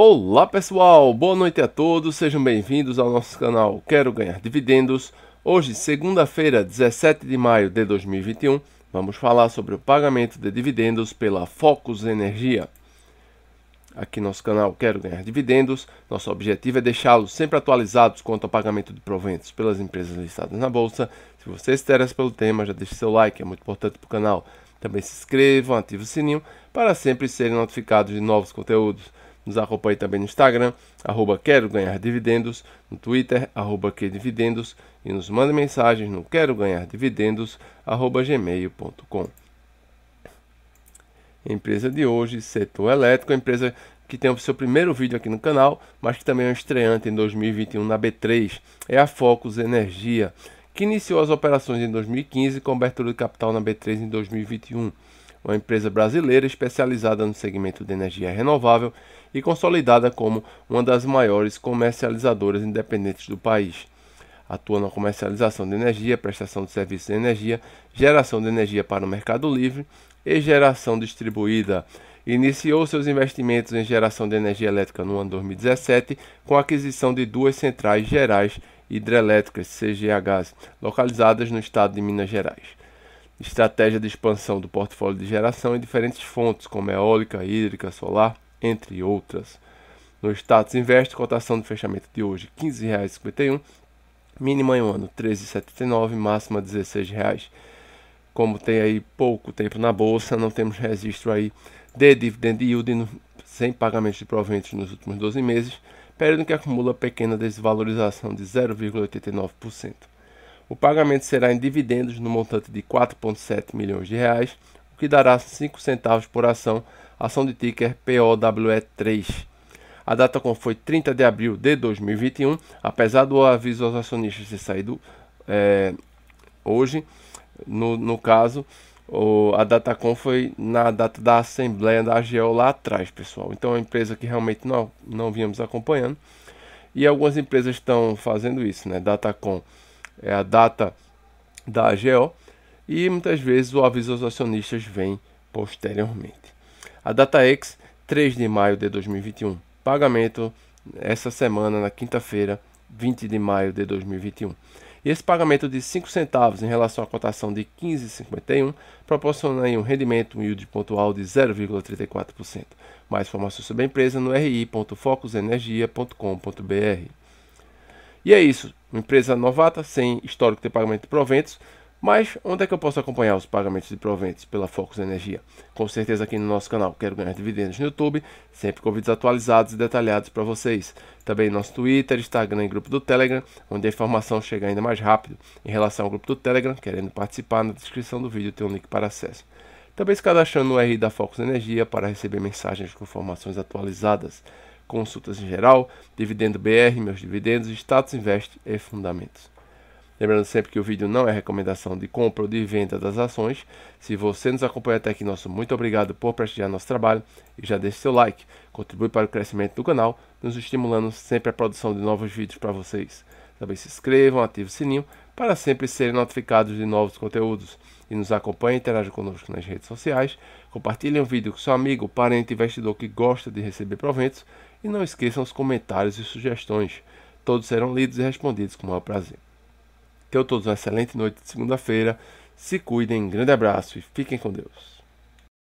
Olá pessoal, boa noite a todos, sejam bem-vindos ao nosso canal Quero Ganhar Dividendos. Hoje, segunda-feira, 17 de maio de 2021, vamos falar sobre o pagamento de dividendos pela Focus Energia. Aqui nosso canal Quero Ganhar Dividendos, nosso objetivo é deixá-los sempre atualizados quanto ao pagamento de proventos pelas empresas listadas na Bolsa. Se você se interessa pelo tema, já deixe seu like, é muito importante para o canal. Também se inscrevam, ative o sininho para sempre serem notificados de novos conteúdos. Nos acompanhe também no Instagram, arroba quero ganhar dividendos, no Twitter, arroba dividendos e nos mande mensagens no quero ganhar dividendos, arroba gmail.com. Empresa de hoje, setor elétrico, empresa que tem o seu primeiro vídeo aqui no canal, mas que também é um estreante em 2021 na B3, é a Focus Energia, que iniciou as operações em 2015 com abertura de capital na B3 em 2021 uma empresa brasileira especializada no segmento de energia renovável e consolidada como uma das maiores comercializadoras independentes do país. Atua na comercialização de energia, prestação de serviços de energia, geração de energia para o mercado livre e geração distribuída. Iniciou seus investimentos em geração de energia elétrica no ano 2017 com a aquisição de duas centrais gerais hidrelétricas, CGHs, localizadas no estado de Minas Gerais estratégia de expansão do portfólio de geração em diferentes fontes, como eólica, hídrica, solar, entre outras. No status investe, cotação de fechamento de hoje R$ 15,51, mínima em um ano R$ 13,79, máxima R$ 16,00. Como tem aí pouco tempo na bolsa, não temos registro aí de dividend yield no, sem pagamentos de proventos nos últimos 12 meses, período que acumula pequena desvalorização de 0,89%. O pagamento será em dividendos no montante de 4,7 milhões de reais, o que dará 5 centavos por ação, ação de ticker POWE3. A data com foi 30 de abril de 2021, apesar do aviso aos acionistas ter saído é, hoje, no, no caso, o, a Datacom foi na data da assembleia da AGEO lá atrás, pessoal. Então é uma empresa que realmente não, não vínhamos acompanhando. E algumas empresas estão fazendo isso, né? Datacom é a data da AGO, e muitas vezes o aviso aos acionistas vem posteriormente. A data ex, 3 de maio de 2021. Pagamento essa semana, na quinta-feira, 20 de maio de 2021. E esse pagamento de 5 centavos em relação à cotação de 15,51 proporciona um rendimento um yield pontual de 0,34%. Mais informações sobre a empresa no ri.focusenergia.com.br. E é isso, uma empresa novata, sem histórico de pagamento de proventos, mas onde é que eu posso acompanhar os pagamentos de proventos pela Focus Energia? Com certeza aqui no nosso canal Quero Ganhar Dividendos no YouTube, sempre com vídeos atualizados e detalhados para vocês. Também nosso Twitter, Instagram e grupo do Telegram, onde a informação chega ainda mais rápido. Em relação ao grupo do Telegram, querendo participar, na descrição do vídeo tem um link para acesso. Também se cadastrando no R da Focus Energia para receber mensagens com informações atualizadas consultas em geral, Dividendo BR, meus dividendos, status invest e fundamentos. Lembrando sempre que o vídeo não é recomendação de compra ou de venda das ações. Se você nos acompanha até aqui, nosso muito obrigado por prestigiar nosso trabalho e já deixe seu like. Contribui para o crescimento do canal, nos estimulando sempre a produção de novos vídeos para vocês. Também se inscrevam, ative o sininho para sempre serem notificados de novos conteúdos. E nos acompanhe, interaja conosco nas redes sociais, compartilhe o um vídeo com seu amigo, parente, investidor que gosta de receber proventos e não esqueçam os comentários e sugestões. Todos serão lidos e respondidos com o maior prazer. Tenham todos uma excelente noite de segunda-feira, se cuidem, um grande abraço e fiquem com Deus.